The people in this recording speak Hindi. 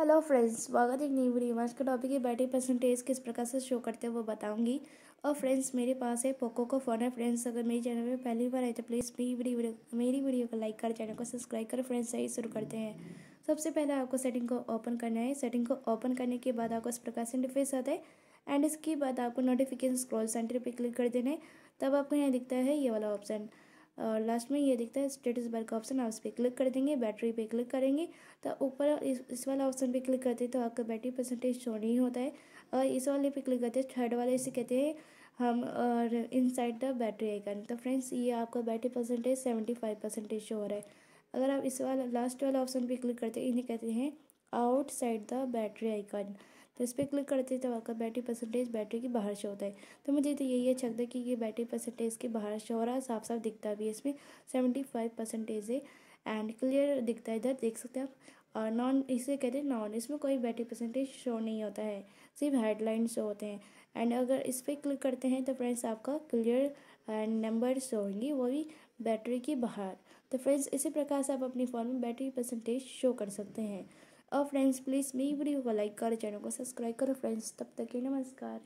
हेलो फ्रेंड्स स्वागत एक नई वीडियो में आज का टॉपिक है बैटरी परसेंटेज किस प्रकार से शो करते हैं वो बताऊंगी और फ्रेंड्स मेरे पास है पोको का फ़ोन है फ्रेंड्स अगर मेरे चैनल में पहली बार आए तो प्लीज़ मेरी वीडियो मेरी वीडियो को लाइक कर चैनल को सब्सक्राइब कर फ्रेंड्स सही शुरू करते हैं सबसे पहले आपको सेटिंग को ओपन करना है सेटिंग को ओपन करने के बाद आपको इस प्रकार से इंटरफेस आता है एंड इसके बाद आपको नोटिफिकेशन स्क्रॉल सेंटर पर क्लिक कर देना है तब आपको यहाँ दिखता है ये वाला ऑप्शन और लास्ट में ये दिखता है स्टेटस बार का ऑप्शन आप इस पर क्लिक कर देंगे बैटरी पे क्लिक करेंगे तो ऊपर इस इस वाला ऑप्शन पे क्लिक करते हैं तो आपका बैटरी परसेंटेज शो नहीं होता है और इस वाले पे क्लिक करते हैं थर्ड वाले इसे कहते हैं हम और inside the battery icon तो फ्रेंड्स ये आपका battery percentage seventy five percentage show हो रहा है अगर आप इस वाला लास्ट वाला ऑप्शन पर क्लिक करते हैं इन्हें कहते हैं आउटसाइड द बैटरी आइकन तो इस पर क्लिक करते तो आपका बैटरी परसेंटेज बैटरी के बाहर शो होता है तो मुझे तो यही अच्छा लगता है कि ये बैटरी परसेंटेज के बाहर शो हो रहा है साफ साफ दिखता भी है इसमें सेवेंटी फाइव परसेंटेज है एंड क्लियर दिखता है इधर देख सकते हैं आप और नॉन इसे कहते हैं नॉन इसमें कोई बैटरी परसेंटेज शो नहीं होता है सिर्फ हेडलाइन शो होते हैं एंड अगर इस पर क्लिक करते हैं तो फ्रेंड्स आपका क्लियर एंड नंबर शो होंगे वो भी बैटरी के बाहर तो फ्रेंड्स इसी प्रकार से आप अपने फ़ोन में बैटरी परसेंटेज शो कर सकते हैं और फ्रेंड्स प्लीज़ मेरी वीडियो को लाइक करो चैनल को सब्सक्राइब करो फ्रेंड्स तब तक के नमस्कार